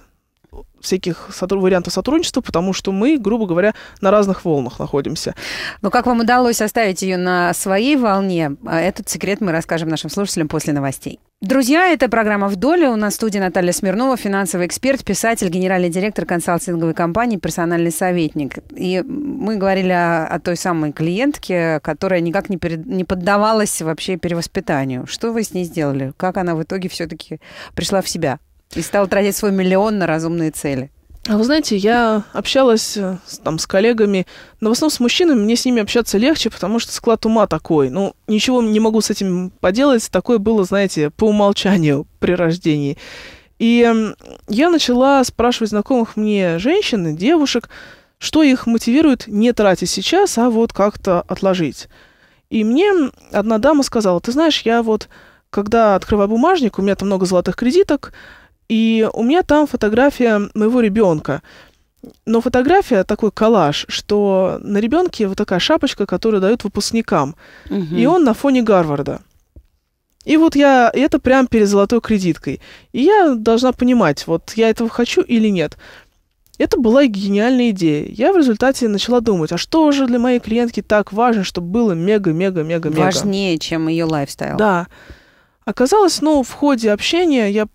всяких сотруд... вариантов сотрудничества, потому что мы, грубо говоря, на разных волнах находимся. Но как вам удалось оставить ее на своей волне, этот секрет мы расскажем нашим слушателям после новостей. Друзья, это программа «Вдоль». У нас в студии Наталья Смирнова, финансовый эксперт, писатель, генеральный директор консалтинговой компании, персональный советник. И мы говорили о, о той самой клиентке, которая никак не, перед, не поддавалась вообще перевоспитанию. Что вы с ней сделали? Как она в итоге все-таки пришла в себя? И стал тратить свой миллион на разумные цели. А вы знаете, я общалась э, там с коллегами, но в основном с мужчинами мне с ними общаться легче, потому что склад ума такой. Ну, ничего не могу с этим поделать, такое было, знаете, по умолчанию при рождении. И я начала спрашивать знакомых мне женщин и девушек, что их мотивирует не тратить сейчас, а вот как-то отложить. И мне одна дама сказала, ты знаешь, я вот, когда открываю бумажник, у меня там много золотых кредиток, и у меня там фотография моего ребенка. Но фотография такой коллаж, что на ребенке вот такая шапочка, которую дают выпускникам. Угу. И он на фоне Гарварда. И вот я, это прям перед золотой кредиткой. И я должна понимать, вот я этого хочу или нет. Это была гениальная идея. Я в результате начала думать, а что же для моей клиентки так важно, чтобы было мега-мега-мега-мега. Важнее, чем ее лайфстайл. Да. Оказалось, ну, в ходе общения я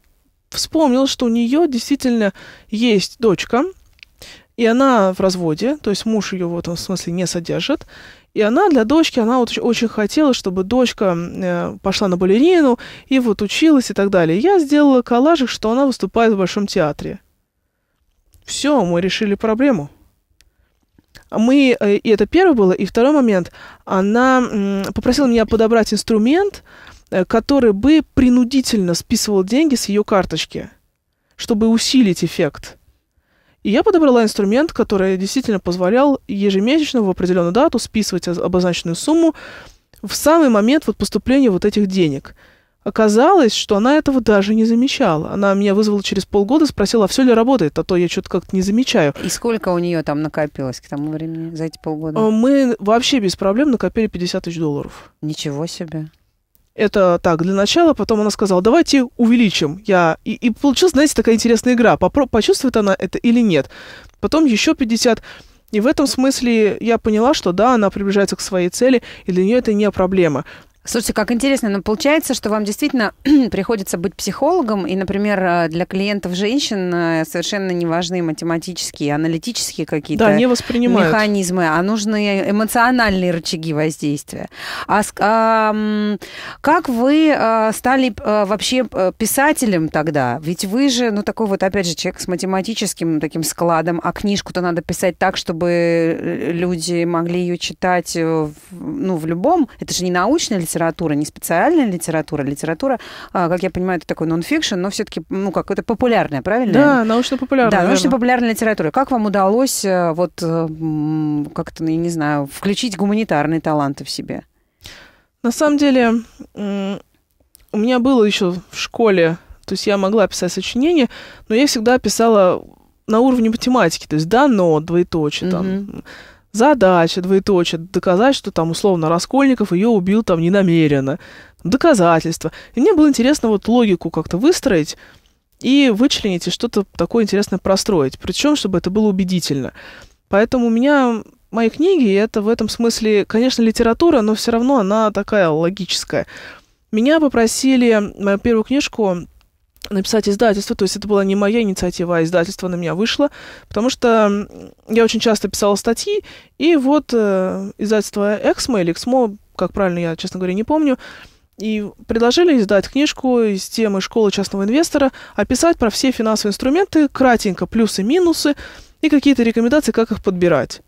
вспомнил, что у нее действительно есть дочка, и она в разводе, то есть муж ее в этом смысле не содержит. И она для дочки, она вот очень хотела, чтобы дочка э, пошла на балерину и вот училась и так далее. Я сделала коллажик, что она выступает в Большом театре. Все, мы решили проблему. Мы, э, и это первое было, и второй момент, она попросила меня подобрать инструмент, Э, который бы принудительно списывал деньги с ее карточки, чтобы усилить эффект. И я подобрала инструмент, который действительно позволял ежемесячно в определенную дату списывать обозначенную сумму в самый момент вот поступления вот этих денег. Оказалось, что она этого даже не замечала. Она меня вызвала через полгода, спросила, а все ли работает, а то я что-то как-то не замечаю. И сколько у нее там накопилось к тому времени за эти полгода? Э, мы вообще без проблем накопили 50 тысяч долларов. Ничего себе. Это так, для начала. Потом она сказала, давайте увеличим. Я... И, и получилась, знаете, такая интересная игра. Попро... Почувствует она это или нет. Потом еще 50. И в этом смысле я поняла, что да, она приближается к своей цели, и для нее это не проблема. Слушайте, как интересно, но получается, что вам действительно приходится быть психологом, и, например, э, для клиентов женщин э, совершенно не важны математические, аналитические какие-то да, не механизмы, а нужны эмоциональные рычаги воздействия. А, а как вы э, стали вообще писателем тогда? Ведь вы же, ну, такой вот, опять же, человек с математическим ну, таким складом, а книжку-то надо писать так, чтобы люди могли ее читать, ну, в любом, это же не научная литература, литература, не специальная литература, литература, а, как я понимаю, это такой нон-фикшн но все-таки, ну, как это популярная, правильно? Да, научно-популярная. Да, научно-популярная литература. Как вам удалось э, вот э, как-то, ну, я не знаю, включить гуманитарные таланты в себе? На самом деле, у меня было еще в школе, то есть я могла писать сочинения, но я всегда писала на уровне математики, то есть да, но, двоеточие, mm-hmm. там задача, двоеточие, доказать, что там, условно, Раскольников ее убил там ненамеренно, доказательства. И мне было интересно вот логику как-то выстроить и вычленить, и что-то такое интересное простроить, причем, чтобы это было убедительно. Поэтому у меня мои книги, это в этом смысле, конечно, литература, но все равно она такая логическая. Меня попросили мою первую книжку написать издательство, то есть это была не моя инициатива, а издательство на меня вышло, потому что я очень часто писала статьи, и вот э, издательство «Эксмо» или «Эксмо», как правильно я, честно говоря, не помню, и предложили издать книжку с темы «Школы частного инвестора», описать про все финансовые инструменты, кратенько плюсы-минусы и какие-то рекомендации, как их подбирать.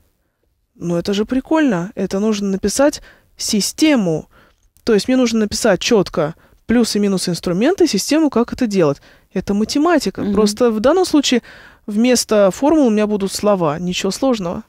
Но ну, это же прикольно, это нужно написать систему, то есть мне нужно написать четко – плюсы и минусы инструмента, систему, как это делать. Это математика. Угу. Просто в данном случае вместо формул у меня будут слова. Ничего сложного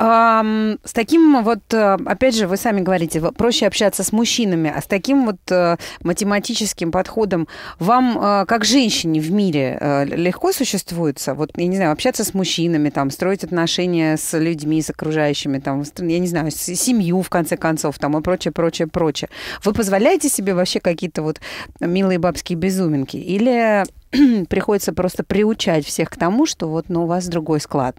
с таким вот, э, опять же, вы сами говорите, проще общаться с мужчинами, а с таким вот э, математическим подходом вам, э, как женщине в мире, легко существуется? Вот, я не знаю, общаться с мужчинами, там, строить отношения с людьми, с окружающими, там, я не знаю, с семью, в конце концов, там, и прочее, прочее, прочее. Вы позволяете себе вообще какие-то вот милые бабские безуминки? Или приходится просто приучать всех к тому, что вот, ну, у вас другой склад?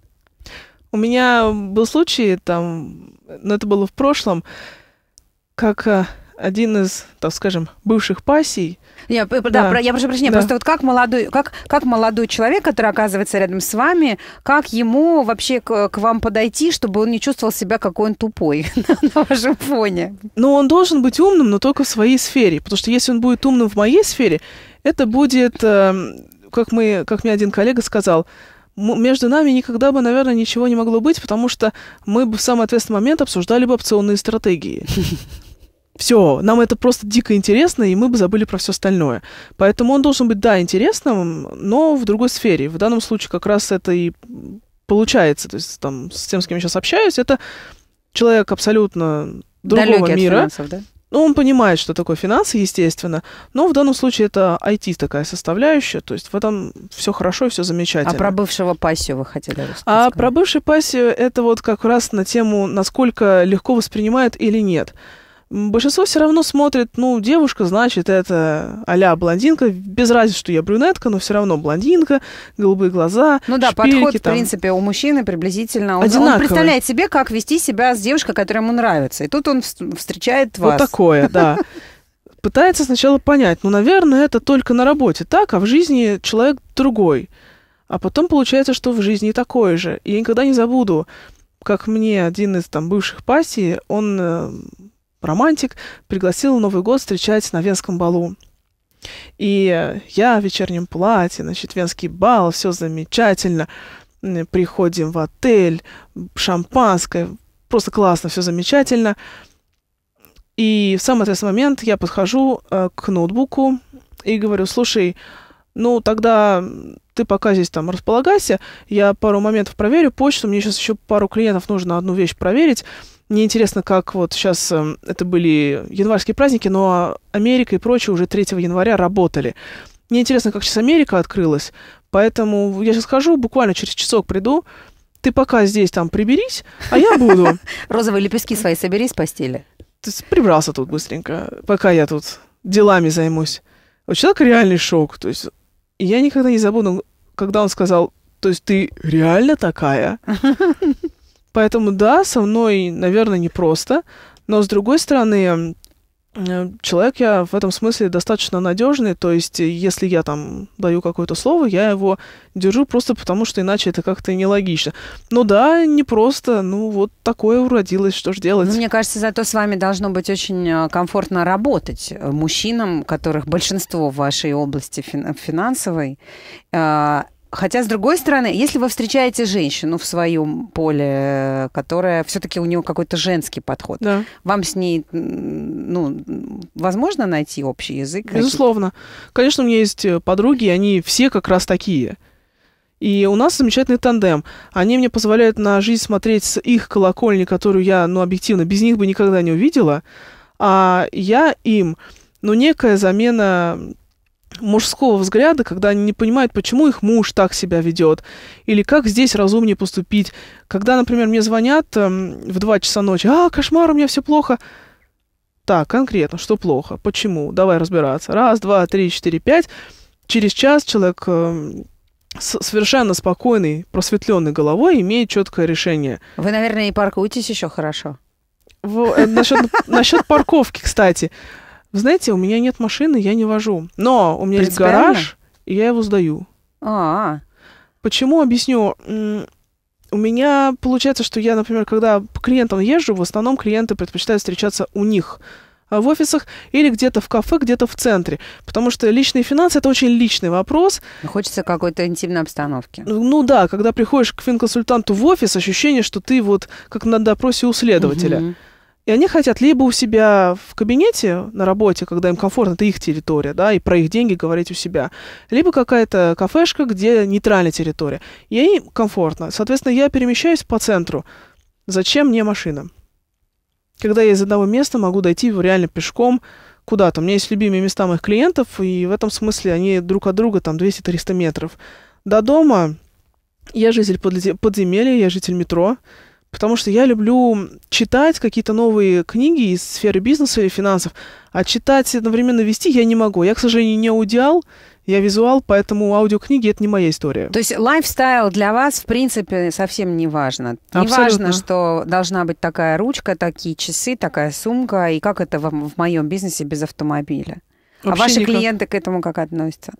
У меня был случай, там, но это было в прошлом, как э, один из, так скажем, бывших пассий. Не, э, да, да. Про, я прошу прощения, да. просто вот как молодой, как, как молодой человек, который оказывается рядом с вами, как ему вообще к, к вам подойти, чтобы он не чувствовал себя, какой он тупой на вашем фоне? Ну, он должен быть умным, но только в своей сфере, потому что если он будет умным в моей сфере, это будет, эм, как, мы, как мне один коллега сказал, между нами никогда бы, наверное, ничего не могло быть, потому что мы бы в самый ответственный момент обсуждали бы опционные стратегии. Все, нам это просто дико интересно, и мы бы забыли про все остальное. Поэтому он должен быть, да, интересным, но в другой сфере. В данном случае как раз это и получается. То есть там с тем, с кем я сейчас общаюсь, это человек абсолютно другого Далекий мира. От финансов, да? Ну, он понимает, что такое финансы, естественно, но в данном случае это IT такая составляющая, то есть в этом все хорошо и все а замечательно. А про бывшего пассию вы хотели рассказать? А про бывший пассию это вот как раз на тему, насколько легко воспринимает или нет большинство все равно смотрит, ну, девушка, значит, это а блондинка, без разницы, что я брюнетка, но все равно блондинка, голубые глаза, Ну да, шпильки, подход, там. в принципе, у мужчины приблизительно... Он, Одинаковый. он представляет себе, как вести себя с девушкой, которая ему нравится, и тут он встречает вас. Вот такое, да. Пытается сначала понять, ну, наверное, это только на работе так, а в жизни человек другой. А потом получается, что в жизни такой же. И я никогда не забуду, как мне один из там бывших пассий, он э, романтик, пригласил Новый год встречать на Венском балу. И я в вечернем платье, значит, Венский бал, все замечательно. Приходим в отель, шампанское, просто классно, все замечательно. И в самый ответственный момент я подхожу э, к ноутбуку и говорю, слушай, ну тогда ты пока здесь там располагайся, я пару моментов проверю почту, мне сейчас еще пару клиентов нужно одну вещь проверить, мне интересно, как вот сейчас эм, это были январские праздники, но Америка и прочее уже 3 января работали. Мне интересно, как сейчас Америка открылась, поэтому я сейчас хожу, буквально через часок приду, ты пока здесь там приберись, а я буду. Розовые лепестки свои собери с постели. Ты прибрался тут быстренько, пока я тут делами займусь. У человека реальный шок. То есть я никогда не забуду, когда он сказал, то есть ты реально такая? Поэтому да, со мной, наверное, непросто, но с другой стороны, э, человек я в этом смысле достаточно надежный, то есть э, если я там даю какое-то слово, я его держу просто потому, что иначе это как-то нелогично. Ну да, не просто, ну вот такое уродилось, что же делать. Ну, мне кажется, зато с вами должно быть очень э, комфортно работать мужчинам, которых большинство в вашей области фин финансовой, Хотя, с другой стороны, если вы встречаете женщину в своем поле, которая все-таки у нее какой-то женский подход, да. вам с ней, ну, возможно найти общий язык? Безусловно. Конечно, у меня есть э, подруги, они все как раз такие. И у нас замечательный тандем. Они мне позволяют на жизнь смотреть с их колокольни, которую я, ну, объективно, без них бы никогда не увидела. А я им, ну, некая замена мужского взгляда, когда они не понимают, почему их муж так себя ведет, или как здесь разумнее поступить. Когда, например, мне звонят эм, в 2 часа ночи, а, кошмар, у меня все плохо. Так, конкретно, что плохо, почему, давай разбираться. Раз, два, три, четыре, пять. Через час человек эм, совершенно спокойный, просветленной головой имеет четкое решение. Вы, наверное, и паркуетесь еще хорошо. В, э, насчет, насчет парковки, кстати знаете, у меня нет машины, я не вожу. Но у меня есть гараж, и я его сдаю. А, а. Почему? Объясню. У меня получается, что я, например, когда к клиентам езжу, в основном клиенты предпочитают встречаться у них а, в офисах или где-то в кафе, где-то в центре. Потому что личные финансы – это очень личный вопрос. Ну, хочется какой-то интимной обстановки. Ну да, когда приходишь к финконсультанту в офис, ощущение, что ты вот как на допросе у следователя. Угу. И они хотят либо у себя в кабинете на работе, когда им комфортно, это их территория, да, и про их деньги говорить у себя, либо какая-то кафешка, где нейтральная территория. И им комфортно. Соответственно, я перемещаюсь по центру. Зачем мне машина? Когда я из одного места могу дойти реально пешком, куда-то. У меня есть любимые места моих клиентов, и в этом смысле они друг от друга там 200-300 метров. До дома я житель подземелья, я житель метро, потому что я люблю читать какие-то новые книги из сферы бизнеса или финансов, а читать и одновременно вести я не могу. Я, к сожалению, не аудиал, я визуал, поэтому аудиокниги это не моя история. То есть лайфстайл для вас, в принципе, совсем не важно. Не важно, что должна быть такая ручка, такие часы, такая сумка, и как это в, в моем бизнесе без автомобиля. А Вообще а ваши никак. клиенты к этому как относятся?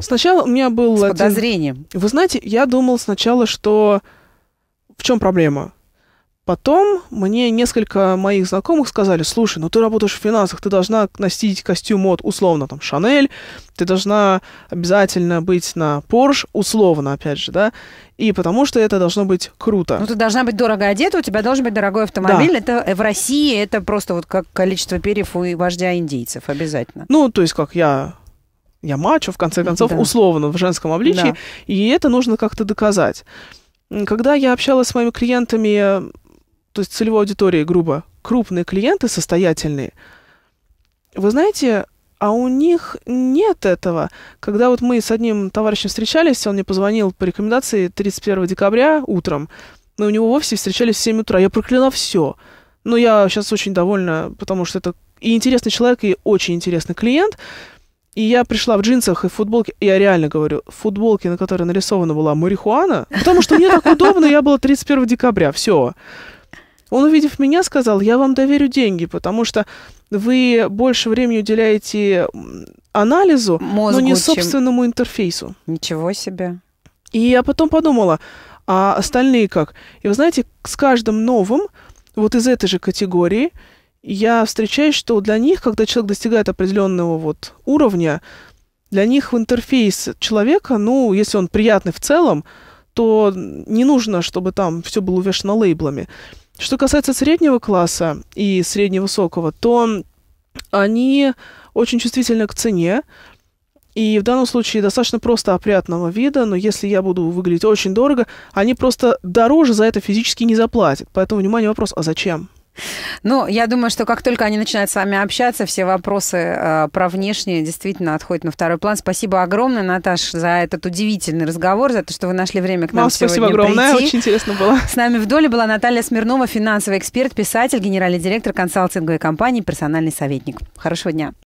Сначала у меня было С один... подозрением. Вы знаете, я думал сначала, что в чем проблема? Потом мне несколько моих знакомых сказали, слушай, ну ты работаешь в финансах, ты должна носить костюм от, условно, там, Шанель, ты должна обязательно быть на Порш, условно, опять же, да, и потому что это должно быть круто. Ну ты должна быть дорого одета, у тебя должен быть дорогой автомобиль, да. это в России это просто вот как количество перьев у вождя индейцев, обязательно. Ну, то есть как я я мачо, в конце концов, да. условно, в женском обличии, да. и это нужно как-то доказать. Когда я общалась с моими клиентами, э, то есть целевой аудиторией, грубо, крупные клиенты, состоятельные, вы знаете, а у них нет этого. Когда вот мы с одним товарищем встречались, он мне позвонил по рекомендации 31 декабря утром, Мы у него вовсе встречались в 7 утра. Я прокляла все. Но я сейчас очень довольна, потому что это и интересный человек, и очень интересный клиент. И я пришла в джинсах и в футболке, я реально говорю, в футболке, на которой нарисована была марихуана, потому что мне так удобно, я была 31 декабря, все. Он, увидев меня, сказал, я вам доверю деньги, потому что вы больше времени уделяете анализу, Мозгу, но не собственному чем... интерфейсу. Ничего себе. И я потом подумала, а остальные как? И вы знаете, с каждым новым, вот из этой же категории, я встречаюсь, что для них, когда человек достигает определенного вот уровня, для них в интерфейс человека, ну, если он приятный в целом, то не нужно, чтобы там все было увешано лейблами. Что касается среднего класса и средневысокого, то они очень чувствительны к цене, и в данном случае достаточно просто опрятного вида, но если я буду выглядеть очень дорого, они просто дороже за это физически не заплатят. Поэтому, внимание, вопрос, а зачем? Ну, я думаю, что как только они начинают с вами общаться, все вопросы э, про внешние действительно отходят на второй план. Спасибо огромное, Наташ, за этот удивительный разговор, за то, что вы нашли время к нам Вам сегодня спасибо огромное, прийти. очень интересно было. С нами в доле была Наталья Смирнова, финансовый эксперт, писатель, генеральный директор консалтинговой компании «Персональный советник». Хорошего дня.